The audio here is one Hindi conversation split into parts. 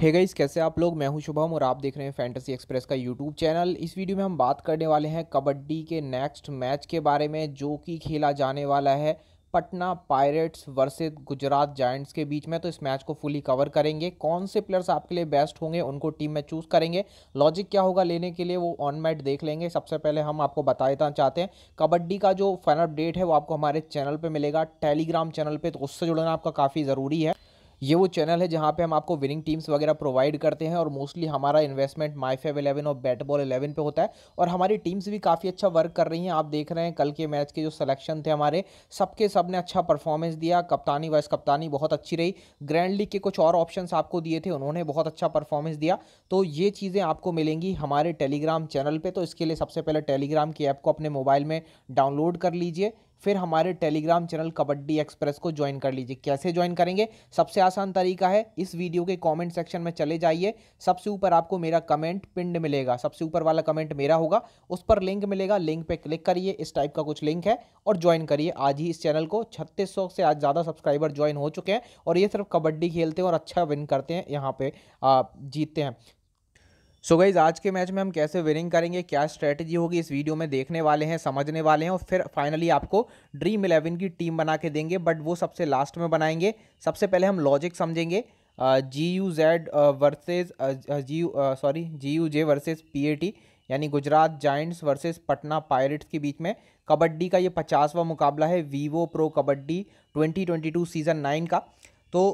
हे गाइस कैसे आप लोग मैं हूं शुभम और आप देख रहे हैं फैंटेसी एक्सप्रेस का यूट्यूब चैनल इस वीडियो में हम बात करने वाले हैं कबड्डी के नेक्स्ट मैच के बारे में जो कि खेला जाने वाला है Patna pirates versus Gujarat giants के बीच में तो इस मैच को फुली कवर करेंगे कौन से प्लेयर्स आपके लिए बेस्ट होंगे उनको टीम में चूज़ करेंगे लॉजिक क्या होगा लेने के लिए वो ऑन मैट देख लेंगे सबसे पहले हम आपको बता देना चाहते हैं कबड्डी का जो फाइनल अपडेट है वो आपको हमारे चैनल पर मिलेगा टेलीग्राम चैनल पर तो उससे जुड़ना आपका काफ़ी ज़रूरी है ये वो चैनल है जहाँ पे हम आपको विनिंग टीम्स वगैरह प्रोवाइड करते हैं और मोस्टली हमारा इन्वेस्टमेंट माई फेव इलेवन और बैट बॉल इलेवन पे होता है और हमारी टीम्स भी काफ़ी अच्छा वर्क कर रही हैं आप देख रहे हैं कल के मैच के जो सलेक्शन थे हमारे सबके सब ने अच्छा परफॉर्मेंस दिया कप्तानी वाइस कप्तानी बहुत अच्छी रही ग्रैंड लीग के कुछ और ऑप्शन आपको दिए थे उन्होंने बहुत अच्छा परफॉर्मेंस दिया तो ये चीज़ें आपको मिलेंगी हमारे टेलीग्राम चैनल पर तो इसके लिए सबसे पहले टेलीग्राम की ऐप को अपने मोबाइल में डाउनलोड कर लीजिए फिर हमारे टेलीग्राम चैनल कबड्डी एक्सप्रेस को ज्वाइन कर लीजिए कैसे ज्वाइन करेंगे सबसे आसान तरीका है इस वीडियो के कमेंट सेक्शन में चले जाइए सबसे ऊपर आपको मेरा कमेंट पिंड मिलेगा सबसे ऊपर वाला कमेंट मेरा होगा उस पर लिंक मिलेगा लिंक पे क्लिक करिए इस टाइप का कुछ लिंक है और ज्वाइन करिए आज ही इस चैनल को छत्तीस से आज ज़्यादा सब्सक्राइबर ज्वाइन हो चुके हैं और ये सिर्फ कबड्डी खेलते हैं और अच्छा विन करते हैं यहाँ पर जीतते हैं सो so गाइज आज के मैच में हम कैसे विनिंग करेंगे क्या स्ट्रैटेजी होगी इस वीडियो में देखने वाले हैं समझने वाले हैं और फिर फाइनली आपको ड्रीम इलेवन की टीम बना के देंगे बट वो सबसे लास्ट में बनाएंगे सबसे पहले हम लॉजिक समझेंगे G U Z versus G U sorry G U J versus P A T यानी Gujarat giants versus Patna pirates के बीच में कबड्डी का ये पचासवा मुकाबला है Vivo pro kabaddi two season nine का तो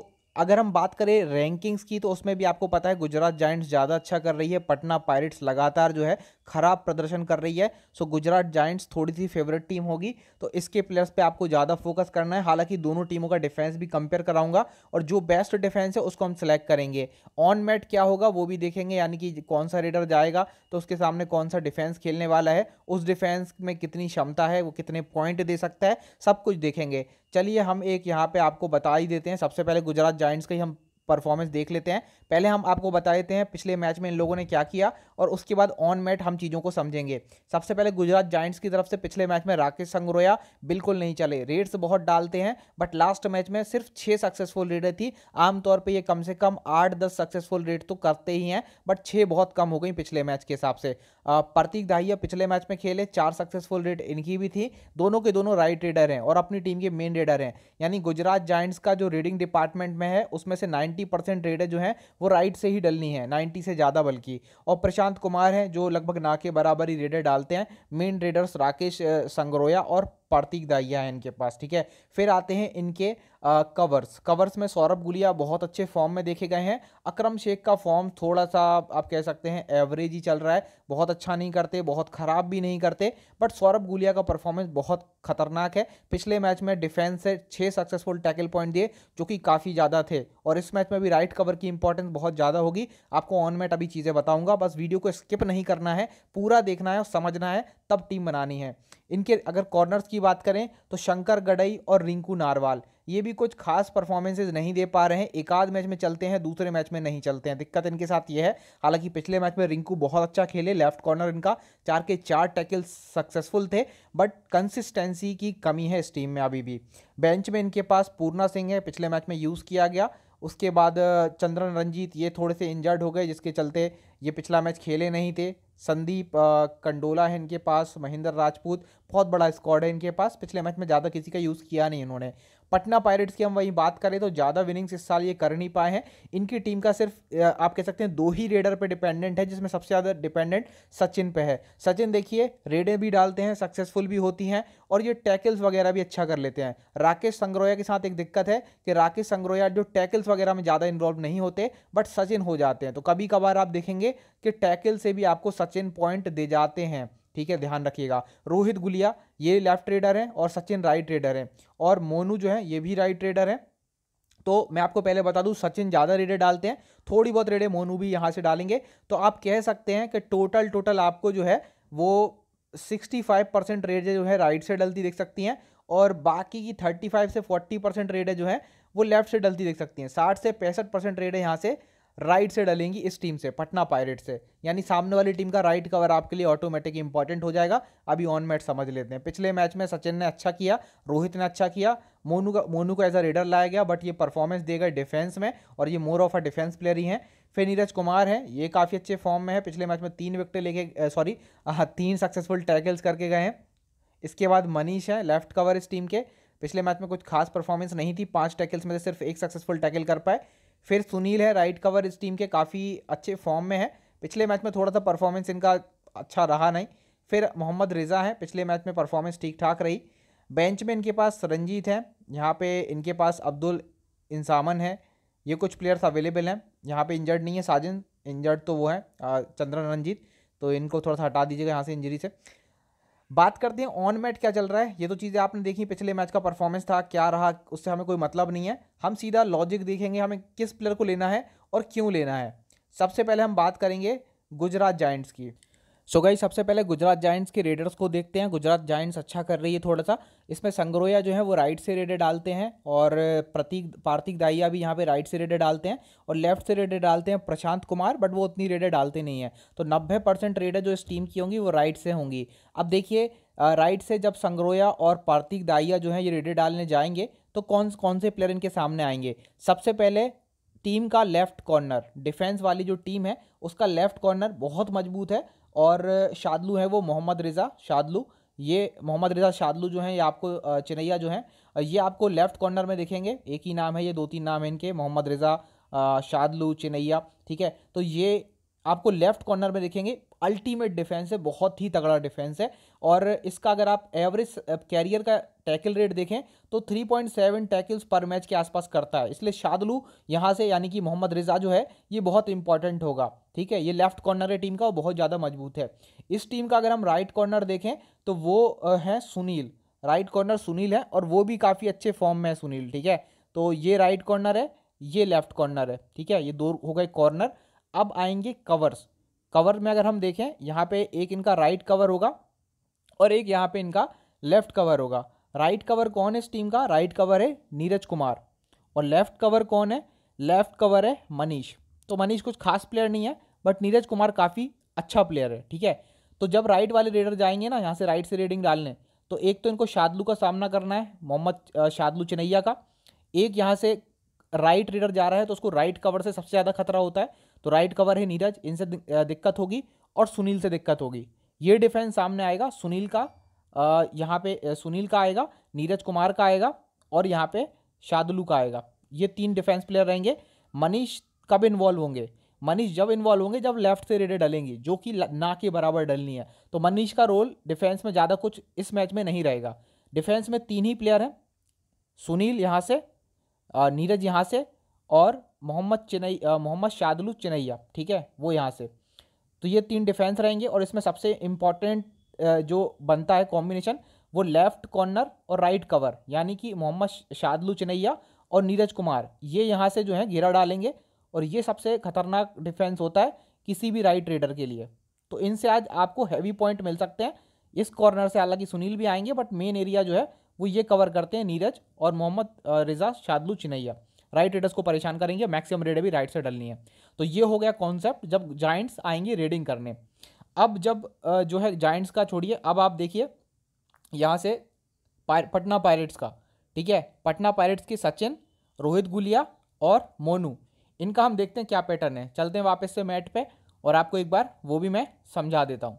अगर हम बात करें रैंकिंग्स की तो उसमें भी आपको पता है गुजरात जाइंट्स ज़्यादा अच्छा कर रही है पटना पायरेट्स लगातार जो है खराब प्रदर्शन कर रही है सो गुजरात जाइंट्स थोड़ी सी फेवरेट टीम होगी तो इसके प्लेयर्स पे आपको ज़्यादा फोकस करना है हालांकि दोनों टीमों का डिफेंस भी कंपेयर कराऊंगा और जो बेस्ट डिफेंस है उसको हम सेलेक्ट करेंगे ऑन मैट क्या होगा वो भी देखेंगे यानी कि कौन सा रेडर जाएगा तो उसके सामने कौन सा डिफेंस खेलने वाला है उस डिफेंस में कितनी क्षमता है वो कितने पॉइंट दे सकता है सब कुछ देखेंगे चलिए हम एक यहाँ पे आपको बता ही देते हैं सबसे पहले गुजरात जाइंट्स का ही हम परफॉर्मेंस देख लेते हैं पहले हम आपको बता देते हैं पिछले मैच में इन लोगों ने क्या किया और उसके बाद ऑन मैट हम चीज़ों को समझेंगे सबसे पहले गुजरात जाइंट्स की तरफ से पिछले मैच में राकेश संगरोया बिल्कुल नहीं चले रेड्स बहुत डालते हैं बट लास्ट मैच में सिर्फ छः सक्सेसफुल रेड थी आमतौर पर ये कम से कम आठ दस सक्सेसफुल रेड तो करते ही हैं बट छः बहुत कम हो गई पिछले मैच के हिसाब से प्रतीक दाहिया पिछले मैच में खेले चार सक्सेसफुल रेड इनकी भी थी दोनों के दोनों राइट रेडर हैं और अपनी टीम के मेन रेडर हैं यानी गुजरात जाइंट्स का जो रीडिंग डिपार्टमेंट में है उसमें से नाइन नाइन्टी परसेंट रेडें जो हैं वो राइट से ही डलनी है नाइन्टी से ज़्यादा बल्कि और प्रशांत कुमार हैं जो लगभग ना के बराबर ही रेडें डालते हैं मेन रेडर्स राकेश संगरोया और प्रतीक दाइया है इनके पास ठीक है फिर आते हैं इनके कवर्स कवर्स में सौरभ गुलिया बहुत अच्छे फॉर्म में देखे गए हैं अक्रम शेख का फॉर्म थोड़ा सा आप कह सकते हैं एवरेज ही चल रहा है बहुत अच्छा नहीं करते बहुत ख़राब भी नहीं करते बट सौरभ गुलिया का परफॉर्मेंस बहुत खतरनाक है पिछले मैच में डिफेंस से छः सक्सेसफुल टैकल पॉइंट दिए जो कि काफ़ी ज़्यादा थे और इस मैच में भी राइट कवर की इंपॉर्टेंस बहुत ज़्यादा होगी आपको ऑनमेट अभी चीज़ें बताऊँगा बस वीडियो को स्किप नहीं करना है पूरा देखना है और समझना है तब टीम बनानी है इनके अगर कॉर्नर्स की बात करें तो शंकर गडई और रिंकू नारवाल ये भी कुछ खास परफॉर्मेंसेज नहीं दे पा रहे हैं एक आध मैच में चलते हैं दूसरे मैच में नहीं चलते हैं दिक्कत इनके साथ ये है हालांकि पिछले मैच में रिंकू बहुत अच्छा खेले लेफ्ट कॉर्नर इनका चार के चार टैकल सक्सेसफुल थे बट कंसिस्टेंसी की कमी है इस टीम में अभी भी बेंच में इनके पास पूर्णा सिंह है पिछले मैच में यूज़ किया गया उसके बाद चंद्रन रंजीत ये थोड़े से इंजर्ड हो गए जिसके चलते ये पिछला मैच खेले नहीं थे संदीप कंडोला है इनके पास महेंद्र राजपूत बहुत बड़ा स्क्वाड है इनके पास पिछले मैच में ज़्यादा किसी का यूज़ किया नहीं इन्होंने पटना पायरेट्स की हम वहीं बात करें तो ज़्यादा विनिंग्स इस साल ये कर नहीं पाए हैं इनकी टीम का सिर्फ आप कह सकते हैं दो ही रेडर पर डिपेंडेंट है जिसमें सबसे ज़्यादा डिपेंडेंट सचिन पे है सचिन देखिए रेडें भी डालते हैं सक्सेसफुल भी होती हैं और ये टैकल्स वगैरह भी अच्छा कर लेते हैं राकेश संग्रोया के साथ एक दिक्कत है कि राकेश संग्रोया जो टैकल्स वगैरह में ज़्यादा इन्वॉल्व नहीं होते बट सचिन हो जाते हैं तो कभी कभार आप देखेंगे कि टैकल से भी आपको सचिन पॉइंट दे जाते हैं ठीक है ध्यान रखिएगा रोहित गुलिया ये लेफ्ट ट्रेडर हैं और सचिन राइट ट्रेडर हैं और मोनू जो है ये भी राइट ट्रेडर हैं तो मैं आपको पहले बता दूं सचिन ज़्यादा रेडे डालते हैं थोड़ी बहुत रेडे मोनू भी यहाँ से डालेंगे तो आप कह सकते हैं कि टोटल टोटल आपको जो है वो 65 परसेंट रेडे जो है राइट से डलती देख सकती हैं और बाकी की 35 से 40 परसेंट रेडें जो हैं वो लेफ्ट से डलती देख सकती हैं 60 से पैंसठ परसेंट रेडें यहाँ से राइट से डलेंगी इस टीम से पटना पायरेट से यानी सामने वाली टीम का राइट कवर आपके लिए ऑटोमेटिक इंपॉर्टेंट हो जाएगा अभी ऑन मैच समझ लेते हैं पिछले मैच में सचिन ने अच्छा किया रोहित ने अच्छा किया मोनू का मोनू को एज अ रेडर लाया गया बट ये परफॉर्मेंस देगा गए डिफेंस में और ये more of a defence player ही हैं फिर नीरज कुमार हैं ये काफ़ी अच्छे फॉर्म में है पिछले मैच में तीन विकेट लेके सॉरी तीन सक्सेसफुल टैकल्स करके गए हैं इसके बाद मनीष है लेफ्ट कवर इस टीम के पिछले मैच में कुछ खास परफॉर्मेंस नहीं थी पांच टैकल्स में से सिर्फ एक सक्सेसफुल टैकल कर पाए फिर सुनील है राइट कवर इस टीम के काफ़ी अच्छे फॉर्म में है पिछले मैच में थोड़ा सा परफॉर्मेंस इनका अच्छा रहा नहीं फिर मोहम्मद रिज़ा है पिछले मैच में परफॉर्मेंस ठीक ठाक रही बेंच में इनके पास रंजीत है यहाँ पे इनके पास अब्दुल इंसामन है ये कुछ प्लेयर्स अवेलेबल हैं यहाँ पे इंजर्ड नहीं है साजिन इंजर्ड तो वो है चंद्रन रंजीत तो इनको थोड़ा सा हटा दीजिएगा यहाँ से इंजरी से बात करते हैं ऑन मैट क्या चल रहा है ये तो चीज़ें आपने देखी पिछले मैच का परफॉर्मेंस था क्या रहा उससे हमें कोई मतलब नहीं है हम सीधा लॉजिक देखेंगे हमें किस प्लेयर को लेना है और क्यों लेना है सबसे पहले हम बात करेंगे गुजरात जाइंट्स की सो गई सबसे पहले गुजरात जाइंट्स के रेडर्स को देखते हैं गुजरात जाइंट्स अच्छा कर रही है थोड़ा सा इसमें संगरोया जो है वो राइट से रेडे डालते हैं और प्रतीक पार्थिक दाइया भी यहाँ पे राइट से रेडे डालते हैं और लेफ्ट से रेडे डालते हैं प्रशांत कुमार बट वो उतनी रेडे डालते नहीं हैं तो नब्बे परसेंट जो इस टीम की होंगी वो राइट से होंगी अब देखिए राइट से जब संगरोया और पार्थिक दाइया जो है ये रेडे डालने जाएंगे तो कौन कौन से प्लेयर इनके सामने आएंगे सबसे पहले टीम का लेफ्ट कॉर्नर डिफेंस वाली जो टीम है उसका लेफ्ट कॉर्नर बहुत मजबूत है और शादलू हैं वो मोहम्मद रिज़ा शादलू ये मोहम्मद रिज़ा शादलू जो हैं ये आपको चिनैया जो हैं ये आपको लेफ्ट कॉर्नर में देखेंगे एक ही नाम है ये दो तीन नाम हैं इनके मोहम्मद रिज़ा शादलू चिनैया ठीक है तो ये आपको लेफ्ट कॉर्नर में देखेंगे अल्टीमेट डिफेंस है बहुत ही तगड़ा डिफेंस है और इसका अगर आप एवरेज कैरियर का टैकल रेट देखें तो 3.7 टैकल्स पर मैच के आसपास करता है इसलिए शादलू यहाँ से यानी कि मोहम्मद रिजा जो है ये बहुत इंपॉर्टेंट होगा ठीक है ये लेफ्ट कॉर्नर है टीम का और बहुत ज़्यादा मजबूत है इस टीम का अगर हम राइट कॉर्नर देखें तो वो है सुनील राइट कॉर्नर सुनील है और वो भी काफ़ी अच्छे फॉर्म में है सुनील ठीक है तो ये राइट कॉर्नर है ये लेफ्ट कॉर्नर है ठीक है ये दो हो गए कॉर्नर अब आएंगे कवर्स कवर में अगर हम देखें यहाँ पे एक इनका राइट कवर होगा और एक यहाँ पे इनका लेफ्ट कवर होगा राइट कवर कौन है इस टीम का राइट कवर है नीरज कुमार और लेफ्ट कवर कौन है लेफ्ट कवर है मनीष तो मनीष कुछ खास प्लेयर नहीं है बट नीरज कुमार काफ़ी अच्छा प्लेयर है ठीक है तो जब राइट वाले रेडर जाएंगे ना यहाँ से राइट से रेडिंग डालने तो एक तो इनको शादलू का सामना करना है मोहम्मद शादलू चनैया का एक यहाँ से राइट रेडर जा रहा है तो उसको राइट कवर से सबसे ज़्यादा खतरा होता है तो राइट कवर है नीरज इनसे दिक्कत होगी और सुनील से दिक्कत होगी ये डिफेंस सामने आएगा सुनील का यहाँ पे सुनील का आएगा नीरज कुमार का आएगा और यहाँ पे शादलू का आएगा ये तीन डिफेंस प्लेयर रहेंगे मनीष कब इन्वॉल्व होंगे मनीष जब इन्वॉल्व होंगे जब लेफ्ट से रेडे डलेंगी जो कि ना के बराबर डलनी है तो मनीष का रोल डिफेंस में ज़्यादा कुछ इस मैच में नहीं रहेगा डिफेंस में तीन ही प्लेयर हैं सुनील यहाँ से नीरज यहाँ से और मोहम्मद चेनई मोहम्मद शादलू चेनैया ठीक है वो यहाँ से तो ये तीन डिफेंस रहेंगे और इसमें सबसे इम्पॉर्टेंट जो बनता है कॉम्बिनेशन वो लेफ्ट कॉर्नर और राइट कवर यानी कि मोहम्मद शादलू चेनैया और नीरज कुमार ये यहाँ से जो है घेरा डालेंगे और ये सबसे खतरनाक डिफेंस होता है किसी भी राइट रेडर के लिए तो इनसे आज आपको हैवी पॉइंट मिल सकते हैं इस कॉर्नर से हालांकि सुनील भी आएंगे बट मेन एरिया जो है वो ये कवर करते हैं नीरज और Mohammad Reza Shadloo Chiyaneh right raiders को परेशान करेंगे मैक्सिमम रेड भी राइट से डलनी है तो ये हो गया कॉन्सेप्ट जब जॉइंट्स आएंगे रेडिंग करने अब जब जो है जॉइंट्स का छोड़िए अब आप देखिए यहाँ से पार, पटना पायरेट्स का ठीक है पटना पायरेट्स के सचिन रोहित गुलिया और मोनू इनका हम देखते हैं क्या पैटर्न है चलते हैं वापस से मैट पे और आपको एक बार वो भी मैं समझा देता हूँ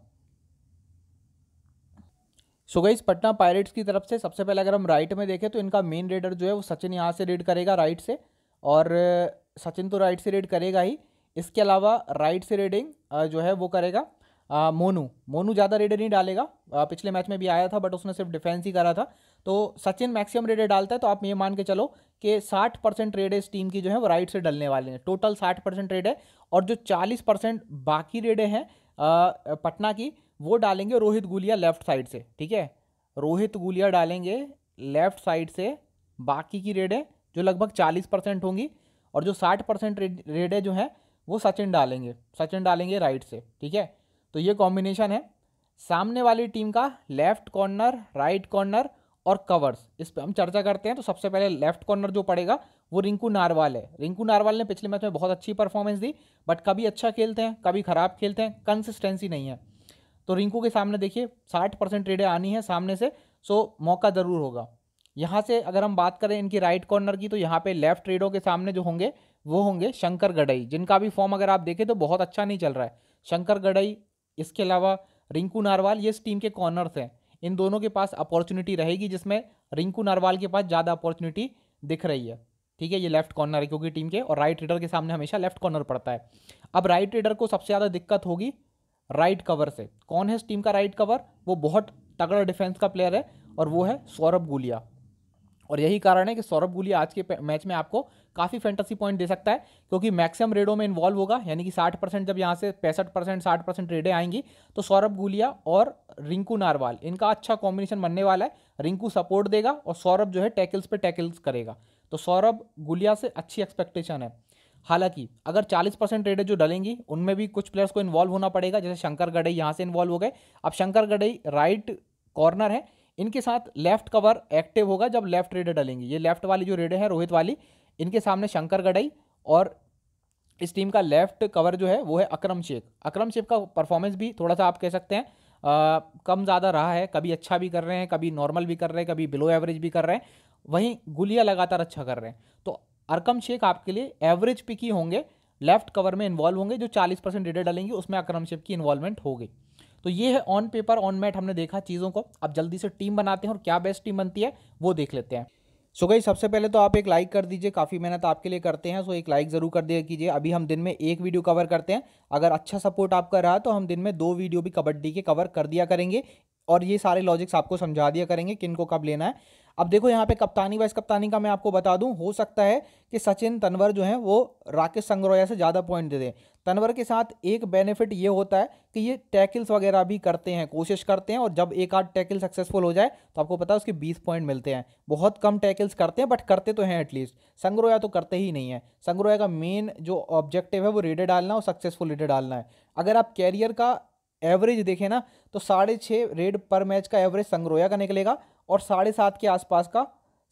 सो गई पटना पायरेट्स की तरफ से सबसे पहले अगर हम राइट में देखें तो इनका मेन रेडर जो है वो सचिन यहाँ से रेड करेगा राइट से और सचिन तो राइट से रेड करेगा ही इसके अलावा राइट से रेडिंग जो है वो करेगा मोनू मोनू ज़्यादा रेडर नहीं डालेगा आ, पिछले मैच में भी आया था बट उसने सिर्फ डिफेंस ही करा था तो सचिन मैक्सिमम रेडे डालता है तो आप ये मान के चलो कि 60 परसेंट है इस टीम की जो है वो राइट से डलने वाले हैं टोटल 60 परसेंट रेड है और जो 40 परसेंट बाकी रेडे हैं पटना की वो डालेंगे रोहित गुलिया लेफ्ट साइड से ठीक है रोहित गुलिया डालेंगे लेफ्ट साइड से बाकी की रेडें जो लगभग चालीस परसेंट होंगी और जो साठ परसेंट रेडे जो हैं वो सचिन डालेंगे सचिन डालेंगे राइट से ठीक है तो ये कॉम्बिनेशन है सामने वाली टीम का लेफ्ट कॉर्नर राइट कॉर्नर और कवर्स इस पर हम चर्चा करते हैं तो सबसे पहले लेफ्ट कॉर्नर जो पड़ेगा वो रिंकू नारवाल है रिंकू नारवाल ने पिछले मैच में बहुत अच्छी परफॉर्मेंस दी बट कभी अच्छा खेलते हैं कभी ख़राब खेलते हैं कंसिस्टेंसी नहीं है तो रिंकू के सामने देखिए साठ परसेंट रेडे आनी है सामने से सो मौका ज़रूर होगा यहाँ से अगर हम बात करें इनकी राइट कॉर्नर की तो यहाँ पे लेफ्ट ट्रेडों के सामने जो होंगे वो होंगे शंकर गडई जिनका भी फॉर्म अगर आप देखें तो बहुत अच्छा नहीं चल रहा है शंकर गडई इसके अलावा रिंकू नारवाल ये इस टीम के कॉर्नर्स हैं इन दोनों के पास अपॉर्चुनिटी रहेगी जिसमें रिंकू नारवाल के पास ज़्यादा अपॉर्चुनिटी दिख रही है ठीक है ये लेफ्ट कॉर्नर है क्योंकि टीम के और राइट रीडर के सामने हमेशा लेफ्ट कॉर्नर पड़ता है अब राइट रीडर को सबसे ज़्यादा दिक्कत होगी राइट कवर से कौन है इस टीम का राइट कवर वो बहुत तगड़ा डिफेंस का प्लेयर है और वो है सौरभ गुलिया और यही कारण है कि सौरभ गुलिया आज के मैच में आपको काफ़ी फैंटेसी पॉइंट दे सकता है क्योंकि मैक्सिमम रेडों में इन्वॉल्व होगा यानी कि 60 परसेंट जब यहाँ से पैंसठ परसेंट साठ परसेंट रेडें आएंगी तो सौरभ गुलिया और रिंकू नारवाल इनका अच्छा कॉम्बिनेशन बनने वाला है रिंकू सपोर्ट देगा और सौरभ जो है टैकल्स पर टैकल्स करेगा तो सौरभ गुलिया से अच्छी एक्सपेक्टेशन है हालांकि अगर 40 परसेंट रेडें जो डलेंगी उनमें भी कुछ प्लेयर्स को इन्वॉल्व होना पड़ेगा जैसे शंकर गढ़ई यहाँ से इन्वॉल्व हो गए अब शंकर गढ़ई राइट कॉर्नर है इनके साथ लेफ्ट कवर एक्टिव होगा जब लेफ्ट रेडे डलेंगे ये लेफ्ट वाली जो रेडे है रोहित वाली इनके सामने शंकर गडई और इस टीम का लेफ्ट कवर जो है वो है अक्रम शेख अक्रम शेख का परफॉर्मेंस भी थोड़ा सा आप कह सकते हैं आ, कम ज़्यादा रहा है कभी अच्छा भी कर रहे हैं कभी नॉर्मल भी कर रहे हैं कभी बिलो एवरेज भी कर रहे हैं वहीं गुलिया लगातार अच्छा कर रहे हैं तो अरकम शेख आपके लिए एवरेज पिक ही होंगे लेफ्ट कवर में इन्वॉल्व होंगे जो 40 परसेंट रेडे डालेंगे उसमें अक्रम शेख की इन्वॉल्वमेंट होगी तो ये है ऑन पेपर ऑन मैट हमने देखा चीज़ों को अब जल्दी से टीम बनाते हैं और क्या बेस्ट टीम बनती है वो देख लेते हैं सो so गई सबसे पहले तो आप एक लाइक कर दीजिए काफ़ी मेहनत आपके लिए करते हैं सो so एक लाइक ज़रूर कर दिया कीजिए अभी हम दिन में एक वीडियो कवर करते हैं अगर अच्छा सपोर्ट आपका रहा तो हम दिन में दो वीडियो भी कबड्डी के कवर कर दिया करेंगे और ये सारे लॉजिक्स आपको समझा दिया करेंगे किन को कब लेना है अब देखो यहाँ पे कप्तानी वाइस कप्तानी का मैं आपको बता दूँ हो सकता है कि सचिन तनवर जो है वो राकेश संगरोया से ज़्यादा पॉइंट दे दें तनवर के साथ एक बेनिफिट ये होता है कि ये टैकल्स वगैरह भी करते हैं कोशिश करते हैं और जब एक आध टैकल सक्सेसफुल हो जाए तो आपको पता है उसके बीस पॉइंट मिलते हैं बहुत कम टैकल्स करते हैं बट करते तो हैं एटलीस्ट संगरोया तो करते ही नहीं है संगरोया का मेन जो ऑब्जेक्टिव है वो रेडे डालना और सक्सेसफुल रेडे डालना है अगर आप कैरियर का एवरेज देखें ना तो साढ़े छः रेड पर मैच का एवरेज संग्रोया का निकलेगा और साढ़े सात के आसपास का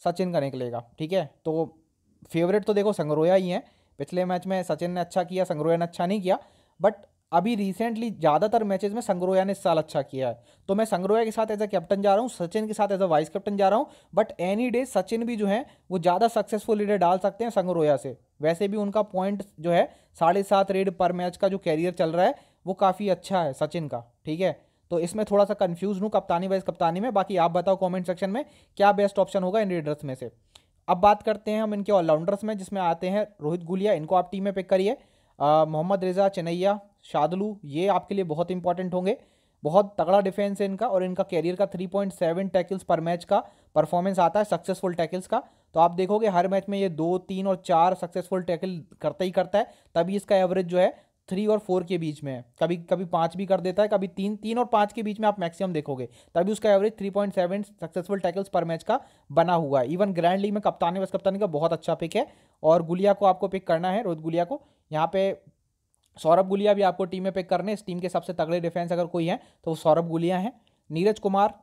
सचिन का निकलेगा ठीक है तो फेवरेट तो देखो संग्रोया ही है पिछले मैच में सचिन ने अच्छा किया संग्रोया ने अच्छा नहीं किया बट अभी रिसेंटली ज़्यादातर मैचेस में संग्रोया ने इस साल अच्छा किया है तो मैं संग्रोया के साथ एज अ कैप्टन जा रहा हूँ सचिन के साथ एज अ वाइस कैप्टन जा रहा हूँ बट एनी डे सचिन भी जो है वो ज़्यादा सक्सेसफुल लीडर डाल सकते हैं संग्रोया से वैसे भी उनका पॉइंट जो है साढ़े सात रेड पर मैच का जो कैरियर चल रहा है वो काफ़ी अच्छा है सचिन का ठीक है तो इसमें थोड़ा सा कन्फ्यूज हूँ कप्तानी वाइज कप्तानी में बाकी आप बताओ कॉमेंट सेक्शन में क्या बेस्ट ऑप्शन होगा इन रीडर्स में से अब बात करते हैं हम इनके ऑलराउंडर्स में जिसमें आते हैं रोहित गुलिया इनको आप टीम में पिक करिए मोहम्मद रिजा चनैया शादलू ये आपके लिए बहुत इंपॉर्टेंट होंगे बहुत तगड़ा डिफेंस है इनका और इनका कैरियर का 3.7 टैकल्स पर मैच का परफॉर्मेंस आता है सक्सेसफुल टैकल्स का तो आप देखोगे हर मैच में ये दो तीन और चार सक्सेसफुल टैकल करता ही करता है तभी इसका एवरेज जो है थ्री और फोर के बीच में है कभी कभी पाँच भी कर देता है कभी तीन तीन और पाँच के बीच में आप मैक्सिमम देखोगे तभी उसका average three point seven successful tackles पर मैच का बना हुआ है इवन ग्रैंड लीग में कप्तानी वस कप्तानी का बहुत अच्छा पिक है और गुलिया को आपको पिक करना है रोहित गुलिया को यहाँ पे सौरभ गुलिया भी आपको टीम में पिक करने इस टीम के सबसे तगड़े डिफेंस अगर कोई है तो वो सौरभ गुलिया हैं नीरज कुमार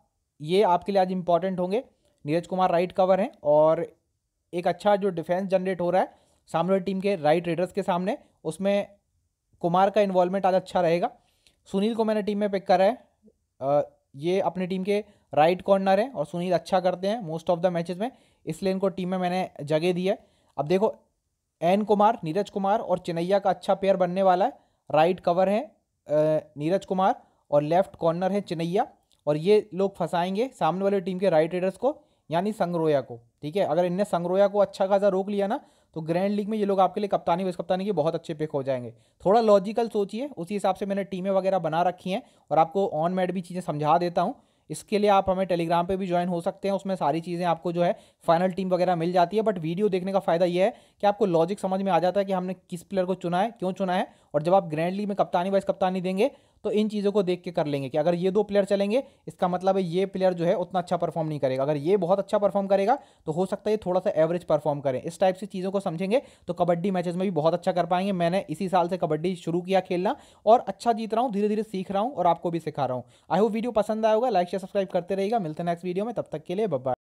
ये आपके लिए आज इंपॉर्टेंट होंगे नीरज कुमार राइट कवर हैं और एक अच्छा जो डिफेंस जनरेट हो रहा है सामने टीम के राइट रेडर्स के सामने उसमें कुमार का इन्वॉल्वमेंट आज अच्छा रहेगा सुनील को मैंने टीम में पिक करा है ये अपनी टीम के राइट कॉर्नर है और सुनील अच्छा करते हैं मोस्ट ऑफ द मैचेस में इसलिए इनको टीम में मैंने जगह दी है अब देखो एन कुमार नीरज कुमार और चिनैया का अच्छा पेयर बनने वाला है राइट कवर है नीरज कुमार और लेफ्ट कॉर्नर है चिनैया और ये लोग फंसाएंगे सामने वाली टीम के राइट रेडर्स को यानी संगरोया को ठीक है अगर इनने संगरोया को अच्छा खासा रोक लिया ना तो ग्रैंड लीग में ये लोग आपके लिए कप्तानी वाइस कप्तानी के बहुत अच्छे पिक हो जाएंगे थोड़ा लॉजिकल सोचिए उसी हिसाब से मैंने टीमें वगैरह बना रखी हैं और आपको ऑन मैट भी चीज़ें समझा देता हूँ इसके लिए आप हमें टेलीग्राम पे भी ज्वाइन हो सकते हैं उसमें सारी चीज़ें आपको जो है फाइनल टीम वगैरह मिल जाती है बट वीडियो देखने का फायदा यह है कि आपको लॉजिक समझ में आ जाता है कि हमने किस प्लेयर को चुना है क्यों चुना है और जब आप ग्रैंड लीग में कप्तानी वाइज कप्तानी देंगे तो इन चीज़ों को देख के कर लेंगे कि अगर ये दो प्लेयर चलेंगे इसका मतलब है ये प्लेयर जो है उतना अच्छा परफॉर्म नहीं करेगा अगर ये बहुत अच्छा परफॉर्म करेगा तो हो सकता है ये थोड़ा सा एवरेज परफॉर्म करें इस टाइप से चीज़ों को समझेंगे तो कबड्डी मैचेज में भी बहुत अच्छा कर पाएंगे मैंने इसी साल से कबड्डी शुरू किया खेलना और अच्छा जीत रहा हूँ धीरे धीरे सीख रहा हूँ और आपको भी सिखा रहा हूँ आई होप वीडियो पसंद आएगा लाइक शेयर सब्सक्राइब करते रहेगा मिलते नेक्स्ट वीडियो में तब तक के लिए बब्बा